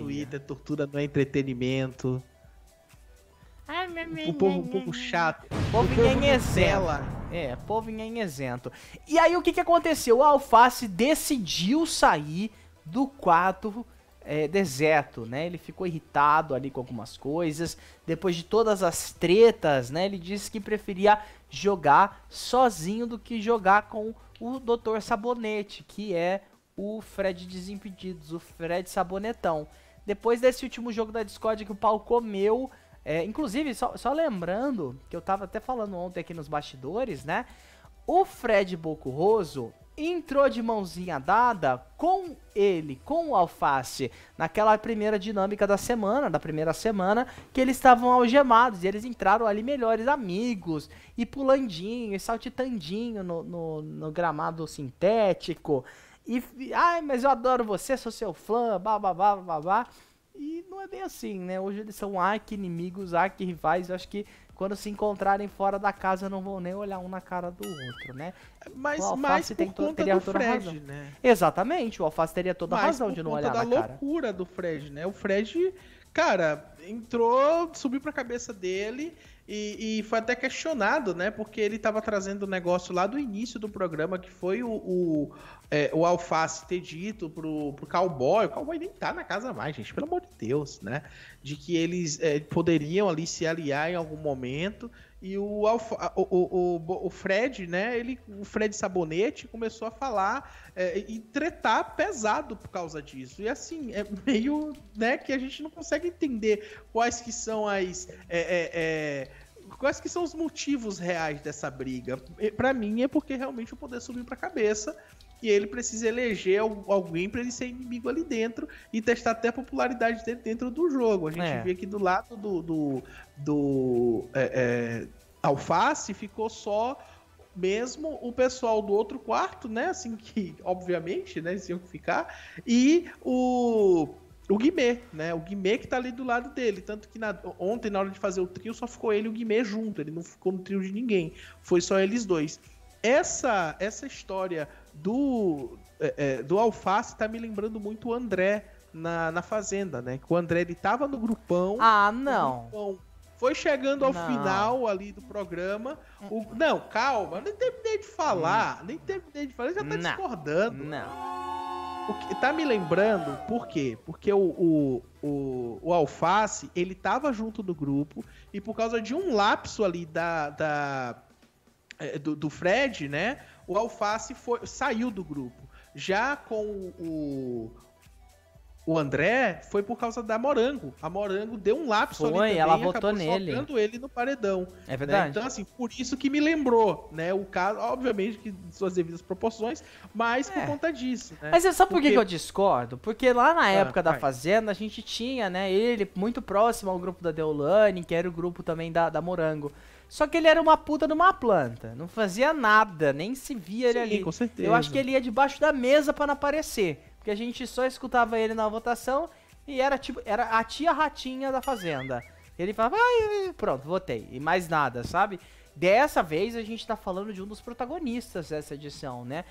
Twitter, tortura não é entretenimento. Ai, meu, meu, o povo, é um povo chato. O povo, o povo É, é povo exento. É, e aí o que, que aconteceu? O Alface decidiu sair do quadro é, deserto, né? Ele ficou irritado ali com algumas coisas. Depois de todas as tretas, né? Ele disse que preferia jogar sozinho do que jogar com o Dr. Sabonete, que é o Fred Desimpedidos, o Fred Sabonetão depois desse último jogo da Discord que o pau comeu. É, inclusive, só, só lembrando, que eu tava até falando ontem aqui nos bastidores, né? O Fred Bocurroso entrou de mãozinha dada com ele, com o Alface, naquela primeira dinâmica da semana, da primeira semana, que eles estavam algemados e eles entraram ali melhores amigos, e pulandinho, e saltitandinho no, no, no gramado sintético. E, ai, mas eu adoro você, sou seu fã, bababá, babá. E não é bem assim, né? Hoje eles são arqui-inimigos, arqui-rivais. Eu acho que quando se encontrarem fora da casa não vão nem olhar um na cara do outro, né? Mas, o mas por conta teria do Fred, razão. né? Exatamente, o Alface teria toda a razão de não olhar na cara. Mas por conta da loucura do Fred, né? O Fred Cara, entrou, subiu pra cabeça dele e, e, foi até questionado, né? Porque ele tava trazendo o um negócio lá do início do programa, que foi o, o, é, o Alface ter dito pro, pro cowboy, o cowboy nem tá na casa mais, gente, pelo amor de Deus, né? De que eles é, poderiam ali se aliar em algum momento e o, Alfa, o, o, o, Fred, né? Ele, o Fred Sabonete começou a falar é, e tretar pesado por causa disso. E assim, é meio né, que a gente não consegue entender quais que são as. É, é, é quais que são os motivos reais dessa briga? Para mim é porque realmente o poder subiu para a cabeça e ele precisa eleger alguém para ele ser inimigo ali dentro e testar até a popularidade dele dentro do jogo. A gente é. vê do lado do, do, do é, é, Alface ficou só mesmo o pessoal do outro quarto, né? Assim que, obviamente, né, eles iam ficar, e o o Guimê, né? O Guimê que tá ali do lado dele. Tanto que na, ontem, na hora de fazer o trio, só ficou ele e o Guimê junto. Ele não ficou no trio de ninguém. Foi só eles dois essa essa história do é, é, do alface tá me lembrando muito o André na, na fazenda, né? Que o André ele tava no grupão. Ah, não. Grupão, foi chegando ao não. final ali do programa. O, hum. não, calma, nem terminei de falar. Hum. Nem terminei de falar, já tá não. discordando. Não. O que, tá me lembrando, por quê? Porque o, o, o, o Alface, ele tava junto do grupo e por causa de um lapso ali da, da é, do, do Fred, né? O Alface foi, saiu do grupo. Já com o, o André foi por causa da Morango. A Morango deu um lápis foi, ali também, ela votou nele. ele no paredão. É né? verdade. Né? Então, assim, por isso que me lembrou, né? O caso, obviamente, que suas devidas proporções, mas é. por conta disso. Né? Mas sabe por que eu discordo? Porque lá na ah, época ah, da vai. Fazenda, a gente tinha, né, ele muito próximo ao grupo da Deolane, que era o grupo também da, da Morango. Só que ele era uma puta numa planta. Não fazia nada, nem se via Sim, ele ali. com certeza. Eu acho que ele ia debaixo da mesa para não aparecer. Porque a gente só escutava ele na votação e era tipo, era a tia ratinha da fazenda. Ele falava, ah, pronto, votei. E mais nada, sabe? Dessa vez a gente tá falando de um dos protagonistas dessa edição, né?